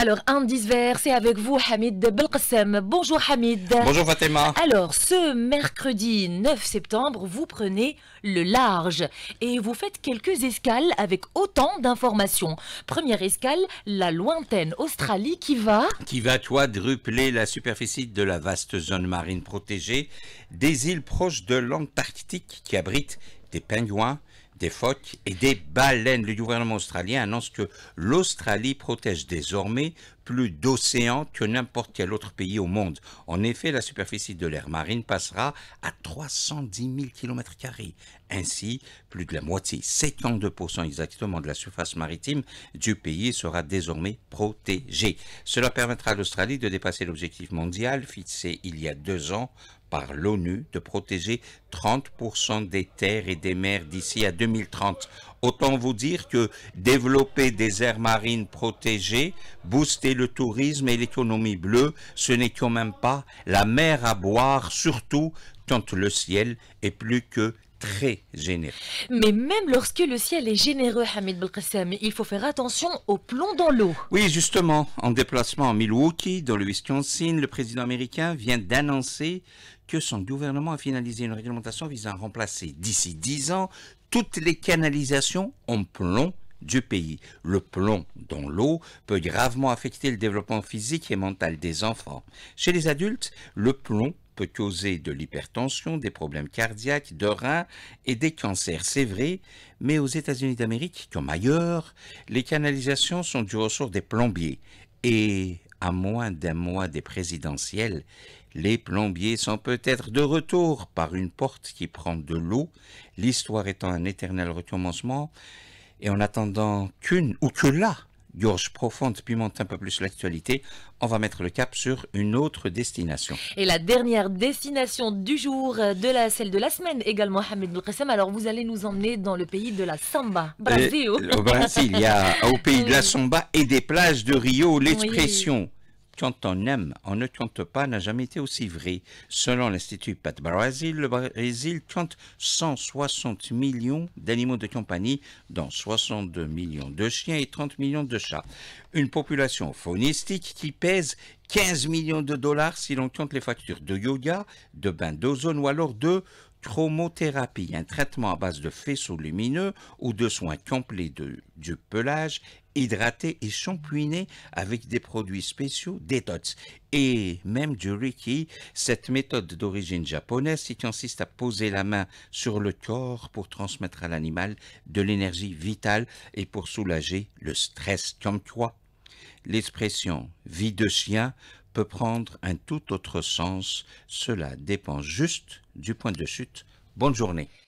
Alors, indice vert, c'est avec vous Hamid Belqassem. Bonjour Hamid. Bonjour Fatima. Alors, ce mercredi 9 septembre, vous prenez le large et vous faites quelques escales avec autant d'informations. Première escale, la lointaine Australie qui va... Qui va toi, drupler la superficie de la vaste zone marine protégée des îles proches de l'Antarctique qui abrite des pingouins, des phoques et des baleines. Le gouvernement australien annonce que l'Australie protège désormais plus d'océans que n'importe quel autre pays au monde. En effet, la superficie de l'air marine passera à 310 000 km. Ainsi, plus de la moitié, 52% exactement de la surface maritime du pays sera désormais protégée. Cela permettra à l'Australie de dépasser l'objectif mondial fixé il y a deux ans par l'ONU de protéger 30% des terres et des mers d'ici à 2030. Autant vous dire que développer des aires marines protégées, booster le tourisme et l'économie bleue, ce n'est quand même pas la mer à boire, surtout quand le ciel est plus que très généreux. Mais même lorsque le ciel est généreux, Hamid Belkacem, il faut faire attention au plomb dans l'eau. Oui, justement, en déplacement à Milwaukee, dans le Wisconsin, le président américain vient d'annoncer que son gouvernement a finalisé une réglementation visant à remplacer d'ici 10 ans toutes les canalisations en plomb du pays. Le plomb dans l'eau peut gravement affecter le développement physique et mental des enfants. Chez les adultes, le plomb peut causer de l'hypertension, des problèmes cardiaques, de reins et des cancers, c'est vrai, mais aux États-Unis d'Amérique, comme ailleurs, les canalisations sont du ressort des plombiers. Et à moins d'un mois des présidentielles, les plombiers sont peut-être de retour par une porte qui prend de l'eau, l'histoire étant un éternel recommencement, et en attendant qu'une ou que la gorge profonde pimente un peu plus l'actualité, on va mettre le cap sur une autre destination. Et la dernière destination du jour, euh, de la, celle de la semaine également, Hamid Belkacem. Alors vous allez nous emmener dans le pays de la samba, euh, au Brésil, il y a au pays de la samba et des plages de Rio, l'expression quand on aime, on ne compte pas n'a jamais été aussi vrai. Selon l'Institut Pat Brazil, le Brésil compte 160 millions d'animaux de compagnie, dont 62 millions de chiens et 30 millions de chats. Une population faunistique qui pèse 15 millions de dollars si l'on compte les factures de yoga, de bains d'ozone ou alors de chromothérapie, un traitement à base de faisceaux lumineux ou de soins complets de, du pelage, hydraté et shampooiné avec des produits spéciaux, dots et même du Reiki, cette méthode d'origine japonaise qui consiste à poser la main sur le corps pour transmettre à l'animal de l'énergie vitale et pour soulager le stress. Comme quoi, l'expression vie de chien prendre un tout autre sens. Cela dépend juste du point de chute. Bonne journée.